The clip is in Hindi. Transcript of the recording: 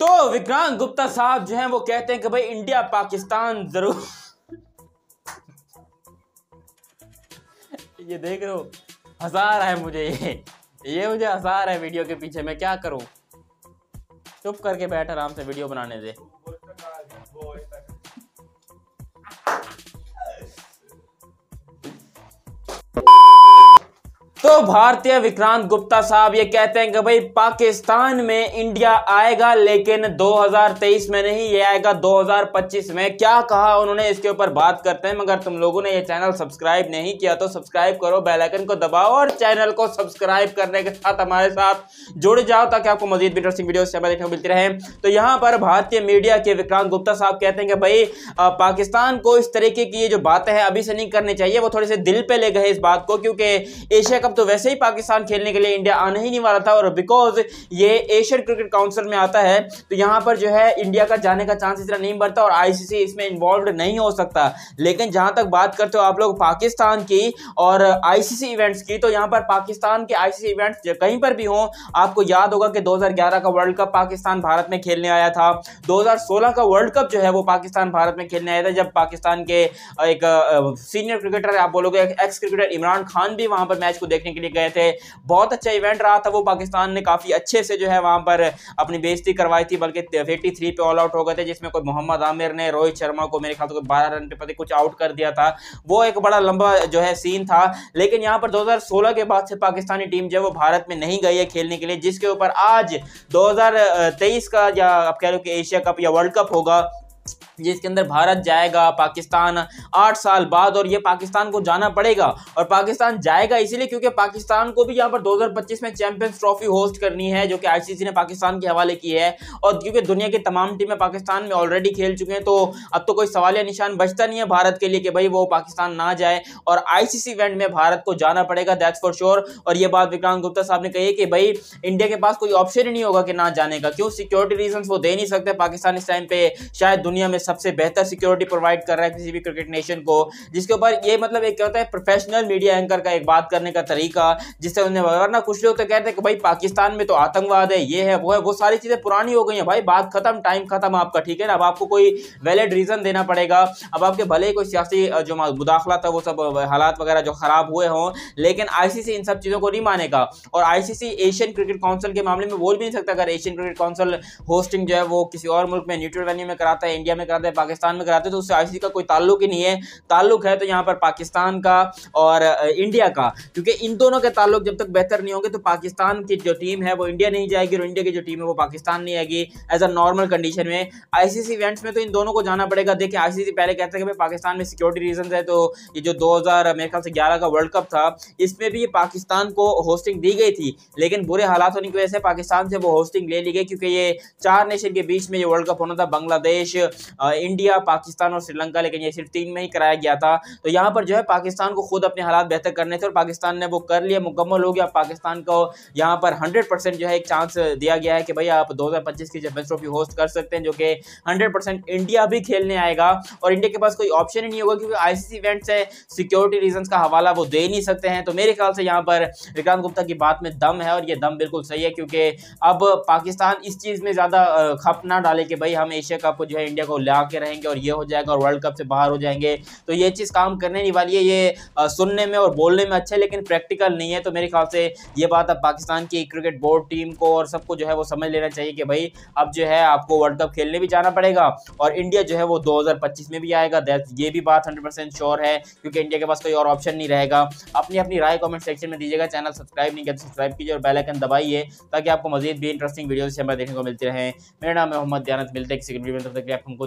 तो विक्रांत गुप्ता साहब जो हैं वो कहते हैं कि भाई इंडिया पाकिस्तान जरूर ये देख रहे हो हजार है मुझे ये ये मुझे हजार है वीडियो के पीछे मैं क्या करूं चुप करके बैठ आराम से वीडियो बनाने दे तो भारतीय विक्रांत गुप्ता साहब ये कहते हैं कि भाई पाकिस्तान में इंडिया आएगा लेकिन 2023 में नहीं ये आएगा 2025 में क्या कहा उन्होंने इसके ऊपर बात करते हैं मगर तुम लोगों ने ये चैनल सब्सक्राइब नहीं किया तो सब्सक्राइब करो बेल आइकन को दबाओ और चैनल को सब्सक्राइब करने के साथ हमारे साथ जुड़ जाओ ताकि आपको मजीद इंटरेस्टिंग वीडियो से देखने को मिलती रहे तो यहाँ पर भारतीय मीडिया के विक्रांत गुप्ता साहब कहते हैं कि भाई पाकिस्तान को इस तरीके की ये जो बातें हैं अभी से नहीं करनी चाहिए वो थोड़े से दिल पर ले गए इस बात को क्योंकि एशिया कप तो वैसे ही पाकिस्तान खेलने के लिए इंडिया आने ही नहीं वाला था और बिकॉज ये एशियन क्रिकेट काउंसिल में आता है तो यहाँ पर जो है इंडिया का जाने का चांस इतना नहीं बढ़ता और आईसीसी इसमें इन्वॉल्व नहीं हो सकता लेकिन जहाँ तक बात करते हो आप लोग पाकिस्तान की और आई इवेंट्स की तो यहाँ पर पाकिस्तान के आई इवेंट्स कहीं पर भी हों आपको याद होगा कि दो का वर्ल्ड कप पाकिस्तान भारत में खेलने आया था दो का वर्ल्ड कप जो है वो पाकिस्तान भारत में खेलने आया था जब पाकिस्तान के एक सीनियर क्रिकेटर आप बोलोगे एक्स क्रिकेटर इमरान खान भी वहाँ पर मैच को देखने देखने के लिए गए थे बहुत अच्छा इवेंट रहा था वो पाकिस्तान ने काफ़ी अच्छे से जो है वहाँ पर अपनी बेजती करवाई थी बल्कि फिफ्टी थ्री पे ऑल आउट हो गए थे जिसमें कोई मोहम्मद आमिर ने रोहित शर्मा को मेरे ख्याल से बारह रन पे पति कुछ आउट कर दिया था वो एक बड़ा लंबा जो है सीन था लेकिन यहाँ पर दो के बाद से पाकिस्तानी टीम जो है वो भारत में नहीं गई है खेलने के लिए जिसके ऊपर आज दो का या आप कह रहे हो कि एशिया कप या वर्ल्ड कप होगा जिसके अंदर भारत जाएगा पाकिस्तान आठ साल बाद और ये पाकिस्तान को जाना पड़ेगा और पाकिस्तान जाएगा इसीलिए क्योंकि पाकिस्तान को भी यहाँ पर 2025 में चैंपियंस ट्रॉफी होस्ट करनी है जो कि आईसीसी ने पाकिस्तान के हवाले की है और क्योंकि दुनिया की तमाम टीमें पाकिस्तान में ऑलरेडी खेल चुके हैं तो अब तो कोई सवाल या निशान बचता नहीं है भारत के लिए कि भाई वो पाकिस्तान ना जाए और आई इवेंट में भारत को जाना पड़ेगा दैट्स फॉर श्योर और ये बात विक्रांत गुप्ता साहब ने कही कि भाई इंडिया के पास कोई ऑप्शन ही नहीं होगा कि ना जाने का क्यों सिक्योरिटी रीजन वो दे नहीं सकते पाकिस्तान इस टाइम पे शायद दुनिया में सबसे बेहतर सिक्योरिटी प्रोवाइड कर रहा है किसी भी क्रिकेट नेशन को जिसके ऊपर ये मतलब एक क्या होता है प्रोफेशनल मीडिया एंकर का एक बात करने का तरीका जिससे उन्हें वरना कुछ लोग तो कहते हैं कि भाई पाकिस्तान में तो आतंकवाद है ये है वो है वो सारी चीज़ें पुरानी हो गई हैं भाई बात खत्म टाइम खत्म आपका ठीक है ना अब आपको कोई वैलिड रीज़न देना पड़ेगा अब आपके भले ही कोई सियासी जो मुदाखला था वो सब हालात वगैरह जो ख़राब हुए हों लेकिन आई इन सब चीज़ों को नहीं मानेगा और आई एशियन क्रिकेट काउंसिल के मामले में बोल भी नहीं सकता अगर एशियन क्रिकेट काउंसिल होस्टिंग जो है वो किसी और मुल्क में न्यूट्रल वैन्यू में कराता है इंडिया में कराते हैं पाकिस्तान में कराते हैं तो उससे आईसीसी का कोई ताल्लुक ही नहीं है ताल्लुक है तो यहाँ पर पाकिस्तान का और इंडिया का क्योंकि इन दोनों के ताल्लुक जब तक बेहतर नहीं होंगे तो पाकिस्तान की जो टीम है वो इंडिया नहीं जाएगी और इंडिया की जो टीम है वो पाकिस्तान नहीं आएगी एज अ नॉर्मल कंडीशन में आईसीसी इवेंट्स में तो इन दोनों को जाना पड़ेगा देखिए आईसीसी पहले कहते हैं कि भाई पाकिस्तान में सिक्योरिटी रीजन है तो ये जो दो मेरे ख्याल से ग्यारह का वर्ल्ड कप था इसमें भी पाकिस्तान को होस्टिंग दी गई थी लेकिन बुरे हालात होने की वजह से पाकिस्तान से वो होस्टिंग ले ली गई क्योंकि ये चार नेशन के बीच में ये वर्ल्ड कप होना था बांग्लादेश इंडिया पाकिस्तान और श्रीलंका लेकिन ये सिर्फ तीन में ही कराया गया था तो यहाँ पर जो है पाकिस्तान को खुद अपने हालात बेहतर करने थे और पाकिस्तान ने वो कर लिया मुकम्मल हो गया पाकिस्तान को यहाँ पर हंड्रेड परसेंट जो है एक चांस दिया गया है कि भाई आप दो पच्चीस की चैंपियंस ट्रॉफी होस्ट कर सकते हैं जो कि हंड्रेड परसेंट इंडिया भी खेलने आएगा और इंडिया के पास कोई ऑप्शन ही नहीं होगा क्योंकि आईसीसी इवेंट्स है सिक्योरिटी रीजन का हवाला वो दे नहीं सकते हैं तो मेरे ख्याल से यहाँ पर विक्रांत गुप्ता की बात में दम है और ये दम बिल्कुल सही है क्योंकि अब पाकिस्तान इस चीज़ में ज़्यादा खप ना डाले कि भाई हम एशिया कप को जो है इंडिया को ला हरा के रहेंगे और ये हो जाएगा और वर्ल्ड कप से बाहर हो जाएंगे तो ये चीज़ काम करने नहीं वाली है ये सुनने में और बोलने में अच्छा है लेकिन प्रैक्टिकल नहीं है तो मेरे ख्याल से ये बात अब पाकिस्तान की क्रिकेट बोर्ड टीम को और सबको जो है वो समझ लेना चाहिए कि भाई अब जो है आपको वर्ल्ड कप खेलने भी जाना पड़ेगा और इंडिया जो है वो दो में भी आएगा ये भी बात हंड्रेड श्योर है क्योंकि इंडिया के पास कोई और ऑप्शन नहीं रहेगा अपनी अपनी राय कॉमेंट सेक्शन में दीजिएगा चैनल सब्सक्राइब नहीं किया सब्सक्राइब तो कीजिए और बेलाइकन दबाइए ताकि आपको मजीद भी इंटरेस्टिंग वीडियो से हमें देखने को मिलते रहे मेरा नाम है मोहम्मद दयानत मिलते हैं किसी वीडियो में तब तक आप हमको